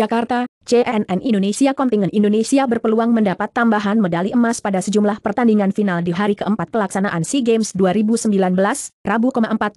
Jakarta, CNN Indonesia Kontingen Indonesia berpeluang mendapat tambahan medali emas pada sejumlah pertandingan final di hari keempat pelaksanaan SEA Games 2019, Rabu 4.12.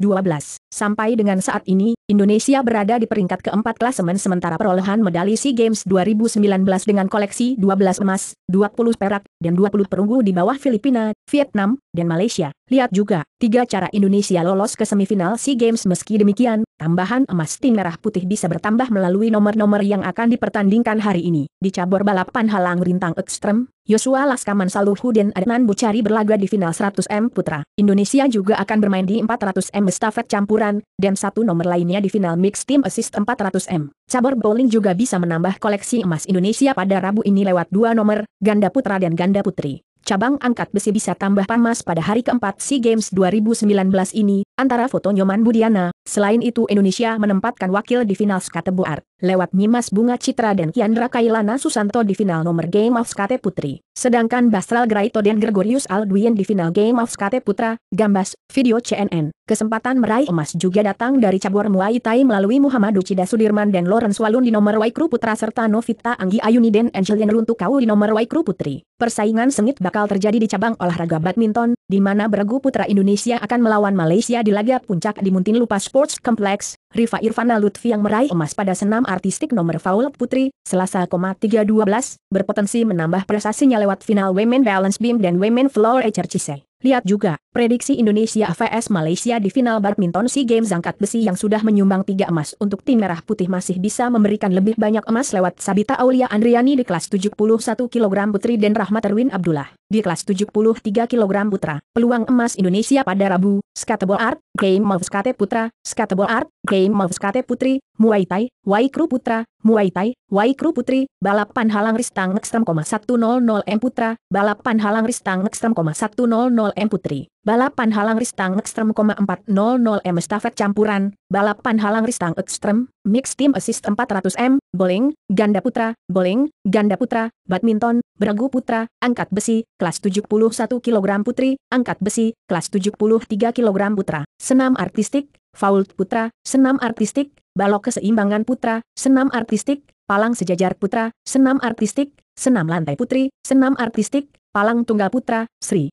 Sampai dengan saat ini, Indonesia berada di peringkat keempat klasemen sementara perolehan medali SEA Games 2019 dengan koleksi 12 emas, 20 perak, dan 20 perunggu di bawah Filipina, Vietnam, dan Malaysia. Lihat juga, tiga cara Indonesia lolos ke semifinal SEA Games meski demikian, Tambahan emas tim merah putih bisa bertambah melalui nomor-nomor yang akan dipertandingkan hari ini. Di cabur balapan halang rintang ekstrem, Yosua Laskaman Saluhudin Adnan Bucari berlaga di final 100M Putra. Indonesia juga akan bermain di 400M estafet campuran, dan satu nomor lainnya di final mix team assist 400M. Cabur bowling juga bisa menambah koleksi emas Indonesia pada Rabu ini lewat dua nomor, ganda putra dan ganda putri cabang angkat besi bisa tambah panas pada hari keempat SEA Games 2019 ini, antara foto Nyoman Budiana, selain itu Indonesia menempatkan wakil di final skateboard, lewat Nyimas Bunga Citra dan Kiandra Kailana Susanto di final nomor Game of Skate Putri, sedangkan Basral Graito dan Gregorius Alduin di final Game of Skate Putra, Gambas, video CNN. Kesempatan meraih emas juga datang dari cabur Muay Thai melalui Muhammad Uchida Sudirman dan Lawrence Walun di nomor waikru putra serta Novita Anggi Ayuni dan Angelina Luntukau di nomor waikru putri. Persaingan sengit bakal terjadi di cabang olahraga badminton, di mana bergu putra Indonesia akan melawan Malaysia di laga puncak di Muntin Lupa Sports Complex. Riva Irvana Lutfi yang meraih emas pada senam artistik nomor foul putri, Selasa, 312, berpotensi menambah prestasinya lewat final Women Balance Beam dan Women Floor Exercise. Lihat juga. Prediksi Indonesia vs Malaysia di final badminton SEA Games angkat besi yang sudah menyumbang tiga emas untuk tim merah putih masih bisa memberikan lebih banyak emas lewat Sabita Aulia Andriani di kelas 71 kg putri dan Rahmat Erwin Abdullah di kelas 73 kg putra. Peluang emas Indonesia pada Rabu, skateboard art, game of skate putra, skateboard art, game of skate putri, Muay Thai, Waikru putra, Muay Thai, Waikru putri, balapan halang ristang ekstrem 100 m putra, balapan halang ristang ekstrem 100 m putri. Balapan halang ristang ekstrem, 400 m estafet campuran, balapan halang ristang ekstrem, mix team assist 400 m, bowling, ganda putra, bowling, ganda putra, badminton, beragu putra, angkat besi, kelas 71 kg putri, angkat besi, kelas 73 kg putra, senam artistik, fault putra, senam artistik, balok keseimbangan putra, senam artistik, palang sejajar putra, senam artistik, senam lantai putri, senam artistik, palang tunggal putra, Sri.